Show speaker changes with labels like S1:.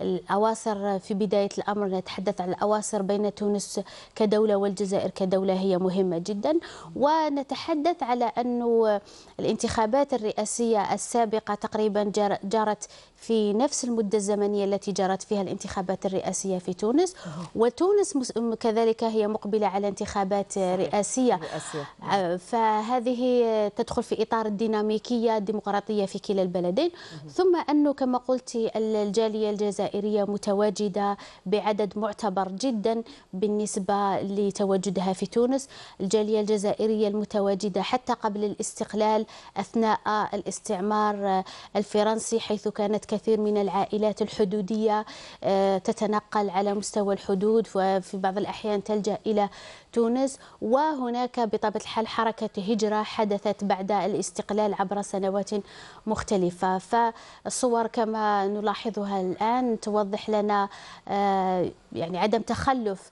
S1: الأواصر في بداية الأمر نتحدث عن الأواصر بين تونس كدولة والجزائر كدولة هي مهمة جدا ونتحدث على أن الانتخابات الرئاسية السابقة تقريبا جرت في نفس المدة الزمنية التي جرت فيها الانتخابات الرئاسية في تونس وتونس كذلك هي مقبلة على انتخابات رئاسية آه، فهذه تدخل في إطار الديناميكية الديمقراطية في كلا البلدين ثم أنه كما قلت الجالية الجزائرية الجزائرية متواجدة بعدد معتبر جدا بالنسبة لتواجدها في تونس الجالية الجزائرية المتواجدة حتى قبل الاستقلال أثناء الاستعمار الفرنسي حيث كانت كثير من العائلات الحدودية آه، تتنقل على مستوى الحدود وفي بعض الأحيان تلجأ إلى تونس وهناك بطبيعة الحال حركة هجرة حدثت بعد الاستقلال عبر سنوات مختلفة فالصور كما نلاحظها الآن توضح لنا آه، يعني عدم تخلف